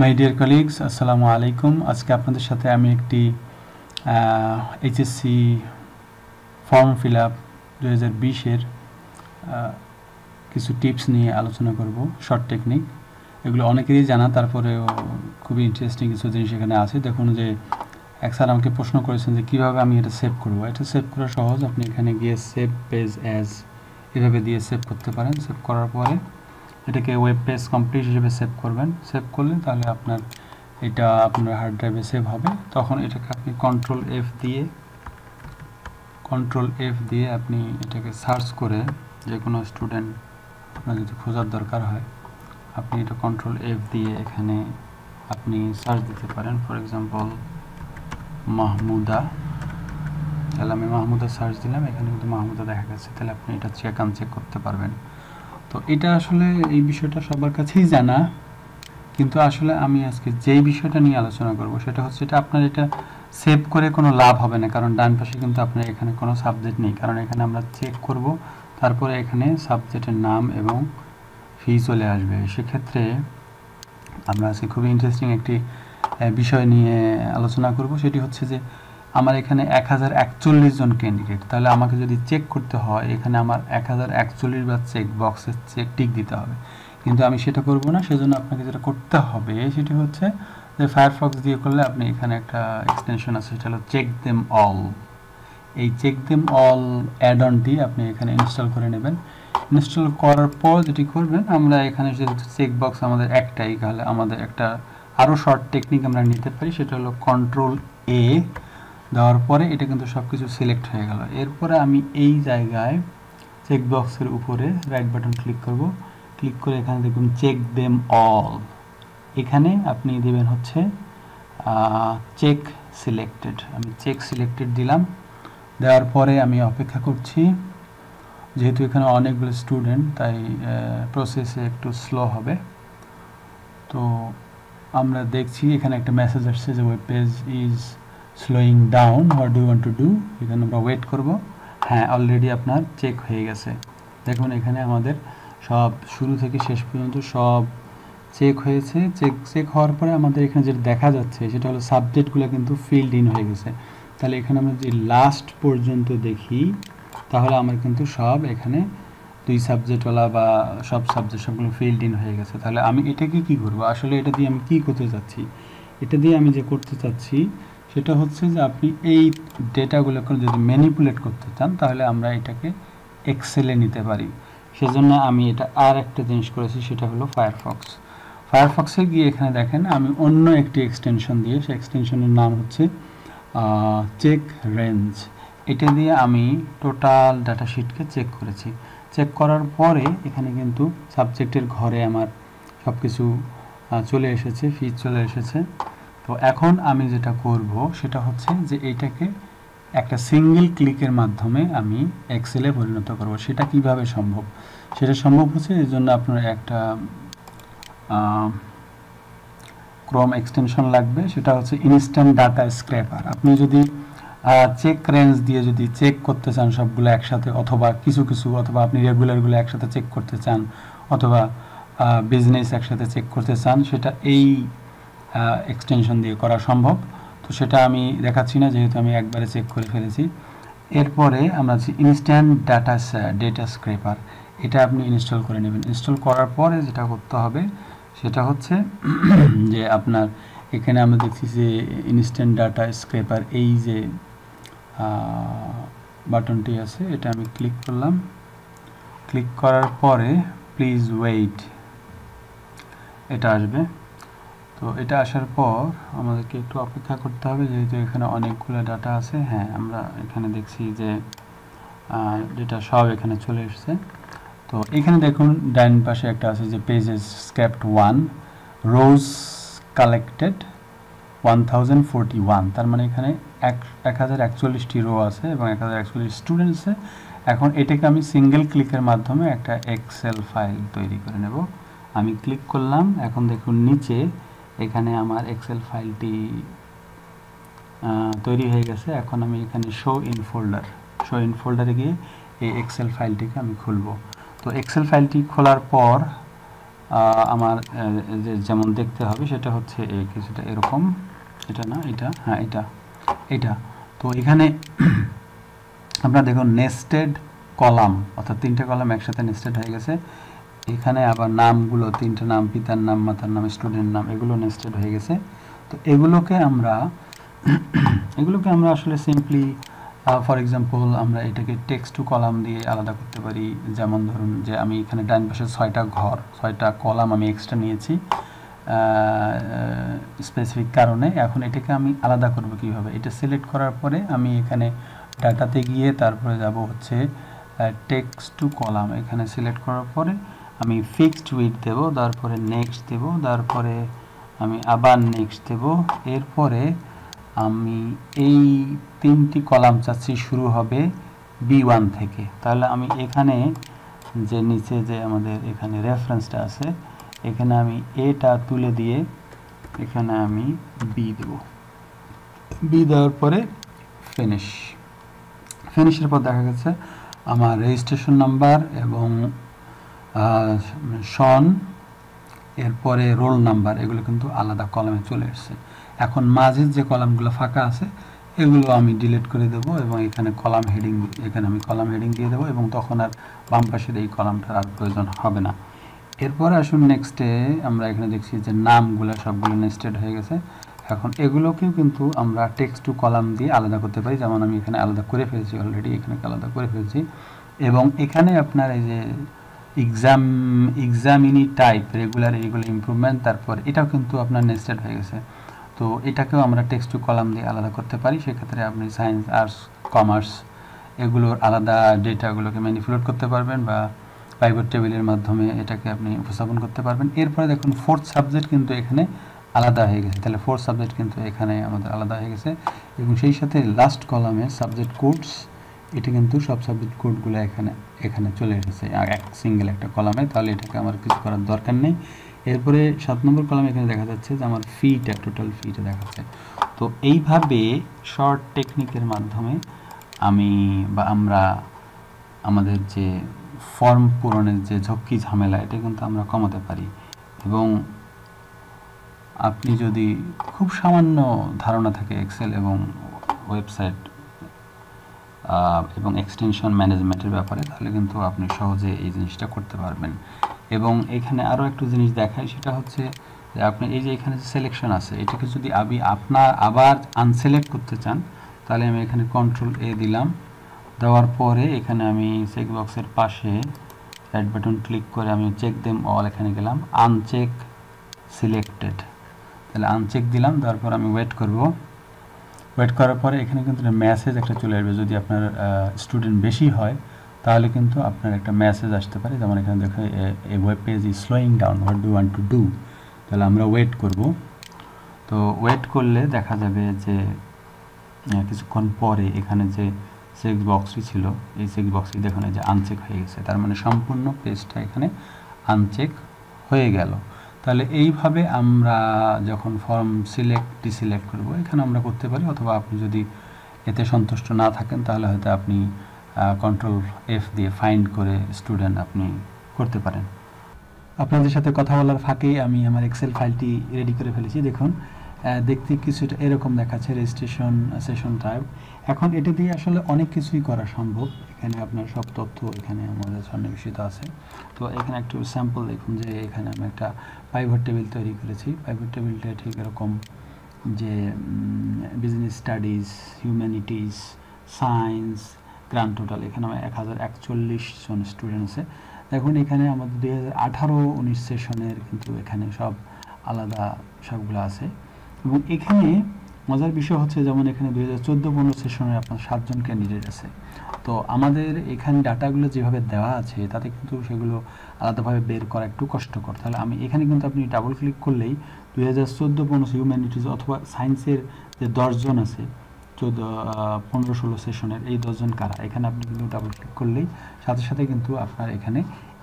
my dear colleagues আসসালামু আলাইকুম আজকে আপনাদের সাথে আমি একটি এইচএসসি ফর্ম ফিল আপ দু হাজার বিশের কিছু টিপস নিয়ে আলোচনা করব শর্ট টেকনিক এগুলো অনেকেরই জানা তারপরেও খুবই ইন্টারেস্টিং কিছু জিনিস এখানে আছে দেখুন যে এক স্যার আমাকে প্রশ্ন করেছেন যে কীভাবে আমি এটা সেভ করব এটা সেভ করা সহজ আপনি এখানে গিয়ে সেভ পেজ অ্যাজ এভাবে দিয়ে সেভ করতে পারেন সেভ করার পরে এটাকে ওয়েব পেজ কমপ্লিট হিসেবে সেভ করবেন সেভ করলে তাহলে আপনার এটা আপনার হার্ড ড্রাইভে সেভ হবে তখন এটাকে আপনি কন্ট্রোল এফ দিয়ে কন্ট্রোল এফ দিয়ে আপনি এটাকে সার্চ করে যে কোনো স্টুডেন্ট আপনার যদি খোঁজার দরকার হয় আপনি এটা কন্ট্রোল এফ দিয়ে এখানে আপনি সার্চ দিতে পারেন ফর এক্সাম্পল মাহমুদা তাহলে আমি মাহমুদা সার্চ দিলাম এখানে কিন্তু মাহমুদা দেখা গেছে তাহলে আপনি এটা চেক আনচেক করতে পারবেন তো এটা আসলে এই বিষয়টা সবার কাছেই জানা কিন্তু আসলে আমি আজকে যেই বিষয়টা নিয়ে আলোচনা করব সেটা হচ্ছে এটা আপনার এটা সেভ করে কোনো লাভ হবে না কারণ ডান পাশে কিন্তু আপনার এখানে কোনো সাবজেক্ট নেই কারণ এখানে আমরা চেক করব তারপরে এখানে সাবজেক্টের নাম এবং ফি চলে আসবে সেক্ষেত্রে আমরা আজকে খুবই ইন্টারেস্টিং একটি বিষয় নিয়ে আলোচনা করব সেটি হচ্ছে যে আমার এখানে এক হাজার একচল্লিশ জন ক্যান্ডিডেট তাহলে আমাকে যদি চেক করতে হয় এখানে আমার এক হাজার একচল্লিশ বা চেক বক্সের চেক টিক দিতে হবে কিন্তু আমি সেটা করব না সেজন্য আপনাকে যেটা করতে হবে সেটি হচ্ছে যে ফায়ারফক্স দিয়ে করলে আপনি এখানে একটা এক্সটেনশন আছে সেটা হলো চেক দেম অল এই চেক দেম অল অ্যাড অনটি আপনি এখানে ইনস্টল করে নেবেন ইনস্টল করার পর যেটি করবেন আমরা এখানে যেহেতু চেক বক্স আমাদের একটাই তাহলে আমাদের একটা আরও শর্ট টেকনিক আমরা নিতে পারি সেটা হলো কন্ট্রোল এ দেওয়ার পরে এটা কিন্তু সব কিছু সিলেক্ট হয়ে গেল এরপরে আমি এই জায়গায় চেকবক্সের উপরে রাইট বাটন ক্লিক করব ক্লিক করে এখানে দেখুন চেক দেম অল এখানে আপনি দেবেন হচ্ছে চেক সিলেক্টেড আমি চেক সিলেক্টেড দিলাম দেওয়ার পরে আমি অপেক্ষা করছি যেহেতু এখানে অনেকগুলো স্টুডেন্ট তাই প্রসেসে একটু স্লো হবে তো আমরা দেখছি এখানে একটা মেসেজ আসছে যে web page is slowing down what do want to do এখানে আমরা ওয়েট করব হ্যাঁ অলরেডি আপনার চেক হয়ে গেছে দেখুন এখানে আমাদের সব শুরু থেকে শেষ পর্যন্ত সব চেক হয়েছে চেক চেক হওয়ার পরে আমাদের এখানে যেটা দেখা যাচ্ছে সেটা হলো সাবজেক্টগুলো কিন্তু ফিল্ড ইন হয়ে গেছে তাহলে এখানে আমরা যদি লাস্ট পর্যন্ত দেখি তাহলে আমার কিন্তু সব এখানে দুই সাবজেক্টওয়ালা বা সব সাবজেক্ট সবগুলো ফিল্ড ইন হয়ে গেছে তাহলে আমি এটাকে কি করব আসলে এটা দিয়ে আমি কি করতে চাচ্ছি এটা দিয়ে আমি যে করতে চাচ্ছি সেটা হচ্ছে যে আপনি এই ডেটাগুলোকে যদি ম্যানিপুলেট করতে চান তাহলে আমরা এটাকে এক্সেলে নিতে পারি সেজন্য আমি এটা আর একটা জিনিস করেছি সেটা হলো ফায়ারফক্স ফায়ারফক্সে গিয়ে এখানে দেখেন আমি অন্য একটি এক্সটেনশন দিয়ে সে এক্সটেনশনের নাম হচ্ছে চেক রেঞ্জ এটা দিয়ে আমি টোটাল ডাটা শিটকে চেক করেছি চেক করার পরে এখানে কিন্তু সাবজেক্টের ঘরে আমার সব কিছু চলে এসেছে ফিজ চলে এসেছে তো এখন আমি যেটা করব সেটা হচ্ছে যে এইটাকে একটা সিঙ্গেল ক্লিকের মাধ্যমে আমি এক্সেলে পরিণত করব সেটা কিভাবে সম্ভব সেটা সম্ভব হচ্ছে এর জন্য আপনার একটা ক্রোম এক্সটেনশন লাগবে সেটা হচ্ছে ইনস্ট্যান্ট ডাটা স্ক্র্যাপার আপনি যদি চেক রেঞ্জ দিয়ে যদি চেক করতে চান সবগুলো একসাথে অথবা কিছু কিছু অথবা আপনি রেগুলারগুলো একসাথে চেক করতে চান অথবা বিজনেস একসাথে চেক করতে চান সেটা এই এক্সটেনশন দিয়ে করা সম্ভব তো সেটা আমি দেখাচ্ছি না যেহেতু আমি একবারে চেক করে ফেলেছি এরপরে আমরা আছি ইনস্ট্যান্ট ডাটা ডেটা স্ক্রেপার এটা আপনি ইনস্টল করে নেবেন ইনস্টল করার পরে যেটা করতে হবে সেটা হচ্ছে যে আপনার এখানে আমরা দেখছি যে ইনস্ট্যান্ট ডাটা স্ক্রেপার এই যে বাটনটি আছে এটা আমি ক্লিক করলাম ক্লিক করার পরে প্লিজ ওয়েট এটা আসবে তো এটা আসার পর আমাদেরকে একটু অপেক্ষা করতে হবে যেহেতু এখানে অনেকগুলো ডাটা আছে হ্যাঁ আমরা এখানে দেখছি যে ডেটা সব এখানে চলে এসছে তো এখানে দেখুন ডাইন পাশে একটা আছে যে pages scraped one rows collected one one তার মানে এখানে এক এক হাজার একচল্লিশটি রো আছে এবং এক হাজার একচল্লিশ স্টুডেন্টসে এখন এটাকে আমি সিঙ্গেল ক্লিকের মাধ্যমে একটা এক্সেল ফাইল তৈরি করে নেব আমি ক্লিক করলাম এখন দেখুন নিচে এখানে আমার এক্সেল ফাইলটি তৈরি হয়ে গেছে এখন আমি এখানে show in folder show in ফোল্ডারে গিয়ে এই এক্সেল ফাইলটিকে আমি খুলব তো এক্সেল ফাইলটি খোলার পর আমার যে যেমন দেখতে হবে সেটা হচ্ছে এই কিছুটা এরকম এটা না এটা হ্যাঁ এটা এটা তো এখানে আপনারা দেখুন নেস্টেড কলাম অর্থাৎ তিনটে কলাম একসাথে নেস্টেড হয়ে গেছে এখানে আবার নামগুলো তিনটে নাম পিতার নাম মাতার নাম স্টুডেন্ট নাম এগুলো নেস্টেড হয়ে গেছে তো এগুলোকে আমরা এগুলোকে আমরা আসলে সিম্পলি ফর এক্সাম্পল আমরা এটাকে টেক্সট টু কলাম দিয়ে আলাদা করতে পারি যেমন ধরুন যে আমি এখানে ডান পাশে ছয়টা ঘর ছয়টা কলাম আমি এক্সট্রা নিয়েছি স্পেসিফিক কারণে এখন এটাকে আমি আলাদা করব কিভাবে এটা সিলেক্ট করার পরে আমি এখানে ডাটাতে গিয়ে তারপরে যাব হচ্ছে টেক্সট টু কলাম এখানে সিলেক্ট করার পরে আমি ফিক্সড উইথ দেব তারপরে নেক্সট দেব তারপরে আমি আবার নেক্সট দেব এরপরে আমি এই তিনটি কলাম চাচ্ছি শুরু হবে বি ওয়ান থেকে তাহলে আমি এখানে যে নিচে যে আমাদের এখানে রেফারেন্সটা আছে এখানে আমি এটা তুলে দিয়ে এখানে আমি বি দেব বি দেওয়ার পরে ফিনিশ ফিনিশের পর দেখা গেছে আমার রেজিস্ট্রেশন নাম্বার এবং সন এরপরে রোল নাম্বার এগুলো কিন্তু আলাদা কলামে চলে এসছে এখন মাঝের যে কলামগুলো ফাঁকা আছে এগুলো আমি ডিলিট করে দেব এবং এখানে কলাম হেডিং এখানে আমি কলাম হেডিং দিয়ে দেবো এবং তখন আর বাম পাশের এই কলামটার আর প্রয়োজন হবে না এরপর আসুন নেক্সটে আমরা এখানে দেখছি যে নামগুলো সবগুলো নেস্টেড হয়ে গেছে এখন এগুলোকেও কিন্তু আমরা টেক্সট টু কলাম দিয়ে আলাদা করতে পারি যেমন আমি এখানে আলাদা করে ফেলছি অলরেডি এখানে আলাদা করে ফেলেছি এবং এখানে আপনার এই যে exam examinee type regular regular improvement তারপর এটাও কিন্তু আপনার নেস্টেড হয়ে গেছে তো এটাকেও আমরা টেক্সট টু কলাম দিয়ে আলাদা করতে পারি সেক্ষেত্রে আপনি সায়েন্স আর্টস কমার্স এগুলোর আলাদা ডেটাগুলোকে ম্যানিপুলেট করতে পারবেন বা পাইভট টেবিলের মাধ্যমে এটাকে আপনি উপস্থাপন করতে পারবেন এরপরে দেখুন ফোর্থ সাবজেক্ট কিন্তু এখানে আলাদা হয়ে গেছে তাহলে ফোর্থ সাবজেক্ট কিন্তু এখানে আমাদের আলাদা হয়ে গেছে এবং সেই সাথে লাস্ট কলামে সাবজেক্ট কোর্স এটা কিন্তু সব সাবজেক্ট কোডগুলো এখানে এখানে চলে এসেছে এক সিঙ্গেল একটা কলামে তাহলে এটাকে আমার কিছু করার দরকার নেই এরপরে সাত নম্বর কলাম এখানে দেখা যাচ্ছে যে আমার ফিটা টোটাল ফিটা দেখাচ্ছে তো এইভাবে শর্ট টেকনিকের মাধ্যমে আমি বা আমরা আমাদের যে ফর্ম পূরণের যে ঝক্কি ঝামেলা এটা কিন্তু আমরা কমাতে পারি এবং আপনি যদি খুব সামান্য ধারণা থাকে এক্সেল এবং ওয়েবসাইট এবং এক্সটেনশন ম্যানেজমেন্টের ব্যাপারে তাহলে কিন্তু আপনি সহজে এই জিনিসটা করতে পারবেন এবং এখানে আরও একটু জিনিস দেখায় সেটা হচ্ছে যে আপনি এই যে এখানে সিলেকশন আছে এটাকে যদি আমি আপনার আবার আনসিলেক্ট করতে চান তাহলে আমি এখানে কন্ট্রোল এ দিলাম দেওয়ার পরে এখানে আমি চেক বক্সের পাশে রাইট বাটন ক্লিক করে আমি চেক দেম অল এখানে গেলাম আনচেক সিলেক্টেড তাহলে আনচেক দিলাম তারপর আমি ওয়েট করবো ওয়েট করার পরে এখানে কিন্তু মেসেজ একটা চলে আসবে যদি আপনার স্টুডেন্ট বেশি হয় তাহলে কিন্তু আপনার একটা মেসেজ আসতে পারে যেমন এখানে দেখো এই web page is slowing down what do want to do তাহলে আমরা ওয়েট করব তো ওয়েট করলে দেখা যাবে যে কিছুক্ষণ পরে এখানে যে চেক বক্সটি ছিল এই চেক বক্সটি দেখুন যে আনচেক হয়ে গেছে তার মানে সম্পূর্ণ পেজটা এখানে আনচেক হয়ে গেল তাহলে এইভাবে আমরা যখন ফর্ম সিলেক্ট ডিসিলেক্ট করব এখানে আমরা করতে পারি অথবা আপনি যদি এতে সন্তুষ্ট না থাকেন তাহলে হয়তো আপনি কন্ট্রোল এফ দিয়ে ফাইন্ড করে স্টুডেন্ট আপনি করতে পারেন আপনাদের সাথে কথা বলার ফাঁকেই আমি আমার এক্সেল ফাইলটি রেডি করে ফেলেছি দেখুন দেখতে কিছুটা এরকম দেখাচ্ছে রেজিস্ট্রেশন সেশন টাইপ এখন এটা দিয়ে আসলে অনেক কিছুই করা সম্ভব এখানে আপনার সব তথ্য এখানে আমাদের সন্নিবেশিত আছে তো এখানে একটু স্যাম্পল দেখুন যে এখানে আমি একটা পাইভার টেবিল তৈরি করেছি পাইভার টেবিলটা ঠিক এরকম যে business studies humanities science grand total এখানে আমার এক হাজার একচল্লিশ জন স্টুডেন্ট আছে দেখুন এখানে আমাদের দুই হাজার আঠারো উনিশ সেশনের কিন্তু এখানে সব আলাদা সবগুলো আছে এবং এখানে মজার বিষয় হচ্ছে যেমন এখানে দুই হাজার চোদ্দো পনেরো সেশনে আপনার সাতজন ক্যান্ডিডেট আছে তো আমাদের এখানে ডাটাগুলো যেভাবে দেওয়া আছে তাতে কিন্তু সেগুলো আলাদাভাবে বের করা একটু কষ্টকর তাহলে আমি এখানে কিন্তু আপনি ডাবল ক্লিক করলেই দুই হাজার চোদ্দো পনেরো হিউম্যানিটিজ অথবা সায়েন্সের যে দশজন আছে চোদ্দ পনেরো ষোলো সেশনের এই দশজন কারা এখানে আপনি কিন্তু ডাবল ক্লিক করলেই সাথে সাথে কিন্তু আপনার এখানে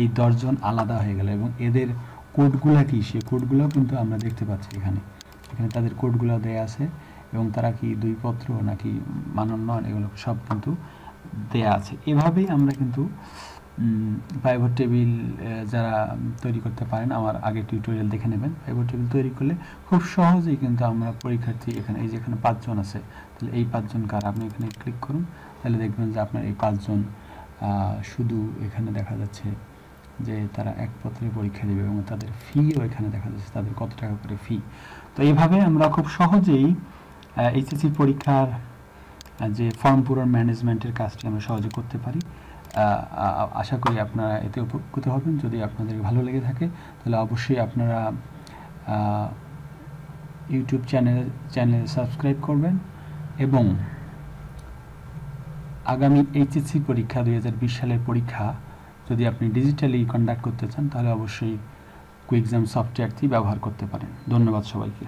এই দশজন আলাদা হয়ে গেল এবং এদের কোডগুলা কি সে কোডগুলো কিন্তু আমরা দেখতে পাচ্ছি এখানে এখানে তাদের কোডগুলো দেয়া আছে এবং তারা কি দুই পত্র নাকি মানোন্নয়ন এগুলো সব কিন্তু দেয়া আছে এভাবেই আমরা কিন্তু পাইভট টেবিল যারা তৈরি করতে পারেন আমার আগে টিউটোরিয়াল দেখে নেবেন পাইভট টেবিল তৈরি করলে খুব সহজেই কিন্তু আমরা পরীক্ষার্থী এখানে এই যে এখানে পাঁচজন আছে তাহলে এই পাঁচজন কার আপনি এখানে ক্লিক করুন তাহলে দেখবেন যে আপনার এই পাঁচজন শুধু এখানে দেখা যাচ্ছে যে তারা এক পত্রে পরীক্ষা দেবে এবং তাদের ফিও এখানে দেখা যাচ্ছে তাদের কত টাকা করে ফি তো এইভাবে আমরা খুব সহজেই এইচএসসি পরীক্ষার যে ফর্ম পূরণ ম্যানেজমেন্টের কাজটি আমরা সহজে করতে পারি আশা করি আপনারা এতে উপকৃত হবেন যদি আপনাদের ভালো লেগে থাকে তাহলে অবশ্যই আপনারা ইউটিউব চ্যানেল চ্যানেলে সাবস্ক্রাইব করবেন এবং আগামী এইচএসসি পরীক্ষা দুই সালের পরীক্ষা যদি আপনি ডিজিটালি কন্ডাক্ট করতে চান তাহলে অবশ্যই কুইকজাম সফটওয়্যারটি ব্যবহার করতে পারেন ধন্যবাদ সবাইকে